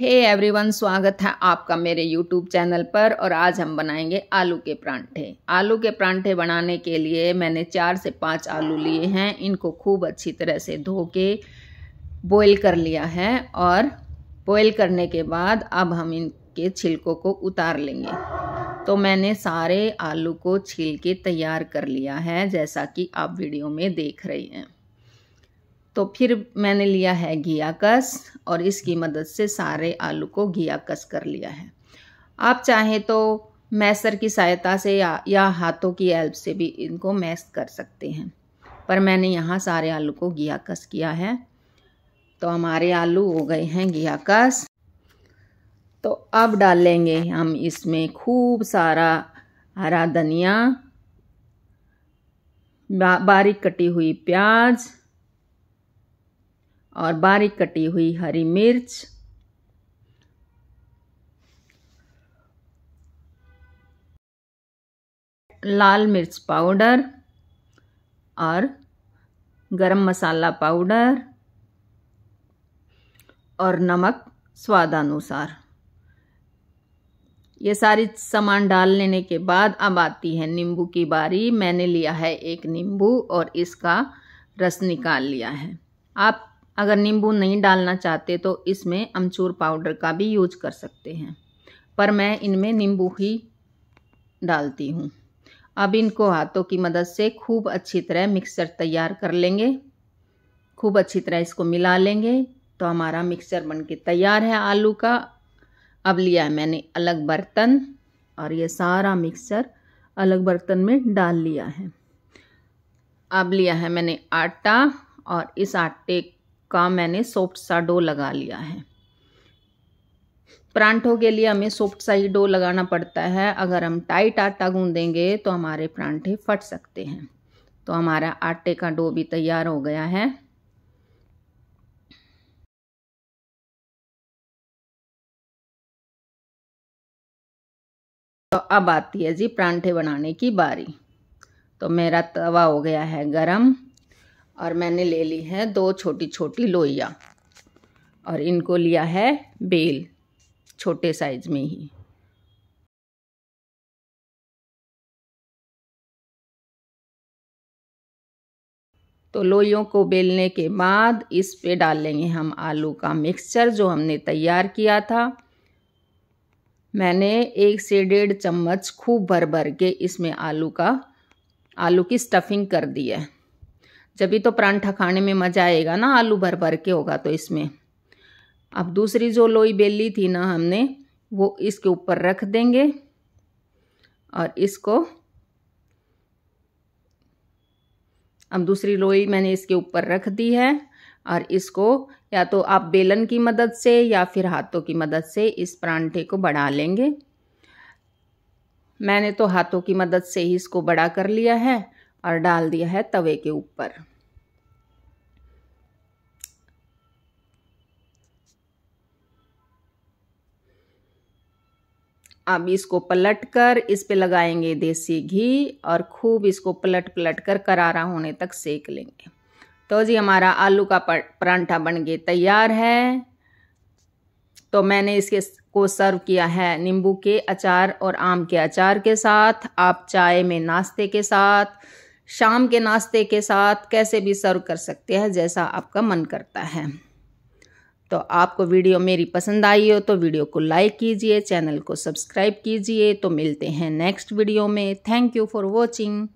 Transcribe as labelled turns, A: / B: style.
A: हे hey everyone स्वागत है आपका मेरे यूट्यूब चैनल पर और आज हम बनाएंगे आलू के परांठे आलू के परांठे बनाने के लिए मैंने चार से पाँच आलू लिए हैं इनको खूब अच्छी तरह से धो के बॉईल कर लिया है और बॉईल करने के बाद अब हम इनके छिलकों को उतार लेंगे तो मैंने सारे आलू को छील के तैयार कर लिया है जैसा कि आप वीडियो में देख रही हैं तो फिर मैंने लिया है घिया कस और इसकी मदद से सारे आलू को घिया कस कर लिया है आप चाहें तो मैसर की सहायता से या, या हाथों की हेल्प से भी इनको मैस कर सकते हैं पर मैंने यहाँ सारे आलू को घिया कस किया है तो हमारे आलू हो गए हैं घिया कस तो अब डालेंगे हम इसमें खूब सारा हरा धनिया बारीक कटी हुई प्याज़ और बारीक कटी हुई हरी मिर्च लाल मिर्च पाउडर और गरम मसाला पाउडर और नमक स्वादानुसार ये सारी सामान डाल लेने के बाद अब आती है नींबू की बारी मैंने लिया है एक नींबू और इसका रस निकाल लिया है आप अगर नींबू नहीं डालना चाहते तो इसमें अमचूर पाउडर का भी यूज कर सकते हैं पर मैं इनमें नींबू ही डालती हूँ अब इनको हाथों की मदद से खूब अच्छी तरह मिक्सचर तैयार कर लेंगे खूब अच्छी तरह इसको मिला लेंगे तो हमारा बन बनके तैयार है आलू का अब लिया है मैंने अलग बर्तन और ये सारा मिक्सचर अलग बर्तन में डाल लिया है अब लिया है मैंने आटा और इस आटे का मैंने सॉफ्ट सा डो लगा लिया है परांठों के लिए हमें सॉफ्ट सा ही डो लगाना पड़ता है अगर हम टाइट आटा गूंदेंगे तो हमारे परांठे फट सकते हैं तो हमारा आटे का डो भी तैयार हो गया है तो अब आती है जी परांठे बनाने की बारी तो मेरा तवा हो गया है गरम और मैंने ले ली है दो छोटी छोटी लोइया और इनको लिया है बेल छोटे साइज में ही तो लोइयों को बेलने के बाद इस पे डाल लेंगे हम आलू का मिक्सचर जो हमने तैयार किया था मैंने एक से डेढ़ चम्मच खूब भर भर के इसमें आलू का आलू की स्टफिंग कर दी है जब तो परांठा खाने में मज़ा आएगा ना आलू भर भर के होगा तो इसमें अब दूसरी जो लोई बेली थी ना हमने वो इसके ऊपर रख देंगे और इसको अब दूसरी लोई मैंने इसके ऊपर रख दी है और इसको या तो आप बेलन की मदद से या फिर हाथों की मदद से इस परांठे को बढ़ा लेंगे मैंने तो हाथों की मदद से ही इसको बड़ा कर लिया है और डाल दिया है तवे के ऊपर अब इसको पलट कर इस पे लगाएंगे देसी घी और खूब इसको पलट पलट कर करारा होने तक सेक लेंगे तो जी हमारा आलू का परांठा बन गए तैयार है तो मैंने इसके को सर्व किया है नींबू के अचार और आम के अचार के साथ आप चाय में नाश्ते के साथ शाम के नाश्ते के साथ कैसे भी सर्व कर सकते हैं जैसा आपका मन करता है तो आपको वीडियो मेरी पसंद आई हो तो वीडियो को लाइक कीजिए चैनल को सब्सक्राइब कीजिए तो मिलते हैं नेक्स्ट वीडियो में थैंक यू फॉर वॉचिंग